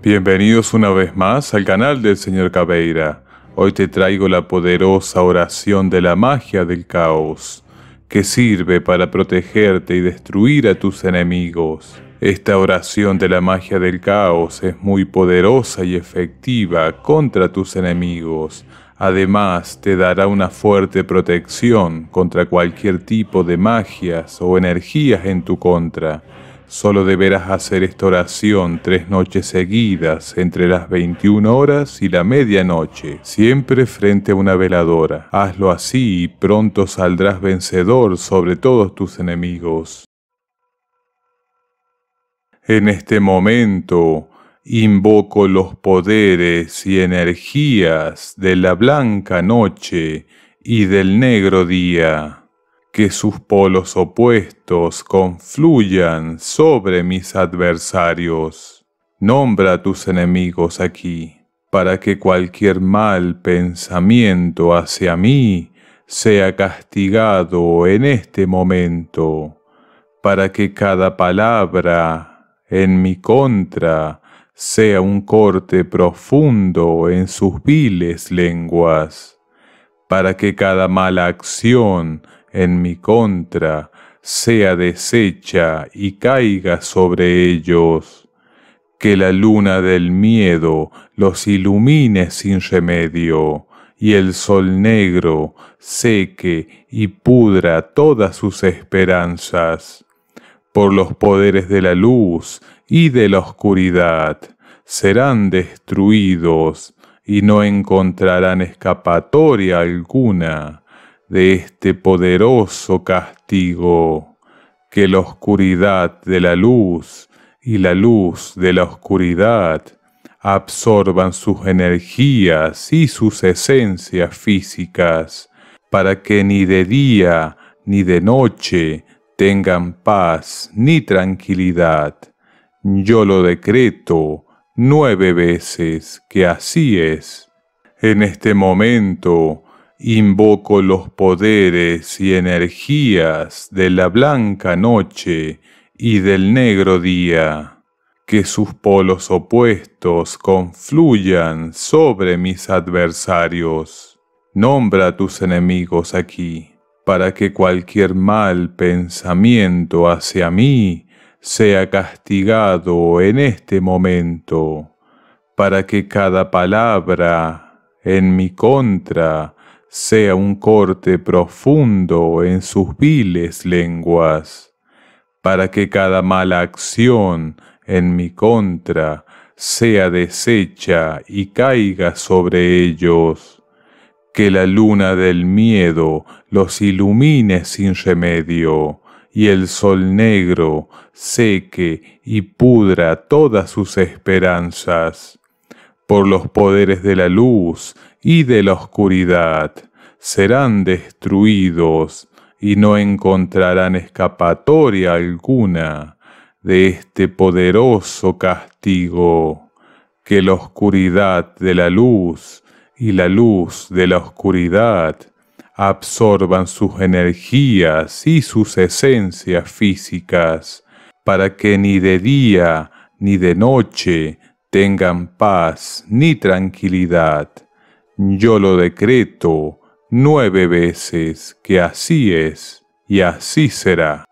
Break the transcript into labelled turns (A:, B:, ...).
A: Bienvenidos una vez más al canal del señor Cabeira. Hoy te traigo la poderosa oración de la magia del caos, que sirve para protegerte y destruir a tus enemigos. Esta oración de la magia del caos es muy poderosa y efectiva contra tus enemigos. Además, te dará una fuerte protección contra cualquier tipo de magias o energías en tu contra Solo deberás hacer esta oración tres noches seguidas, entre las 21 horas y la medianoche, siempre frente a una veladora. Hazlo así y pronto saldrás vencedor sobre todos tus enemigos. En este momento, invoco los poderes y energías de la blanca noche y del negro día que sus polos opuestos confluyan sobre mis adversarios. Nombra a tus enemigos aquí, para que cualquier mal pensamiento hacia mí sea castigado en este momento, para que cada palabra en mi contra sea un corte profundo en sus viles lenguas, para que cada mala acción en mi contra sea deshecha y caiga sobre ellos, que la luna del miedo los ilumine sin remedio, y el sol negro seque y pudra todas sus esperanzas. Por los poderes de la luz y de la oscuridad serán destruidos y no encontrarán escapatoria alguna de este poderoso castigo, que la oscuridad de la luz y la luz de la oscuridad absorban sus energías y sus esencias físicas, para que ni de día ni de noche tengan paz ni tranquilidad. Yo lo decreto nueve veces que así es. En este momento, invoco los poderes y energías de la blanca noche y del negro día, que sus polos opuestos confluyan sobre mis adversarios. Nombra tus enemigos aquí, para que cualquier mal pensamiento hacia mí sea castigado en este momento, para que cada palabra en mi contra sea un corte profundo en sus viles lenguas, para que cada mala acción en mi contra sea deshecha y caiga sobre ellos, que la luna del miedo los ilumine sin remedio, y el sol negro seque y pudra todas sus esperanzas. Por los poderes de la luz y de la oscuridad, serán destruidos y no encontrarán escapatoria alguna de este poderoso castigo, que la oscuridad de la luz y la luz de la oscuridad absorban sus energías y sus esencias físicas, para que ni de día ni de noche tengan paz ni tranquilidad yo lo decreto nueve veces que así es y así será.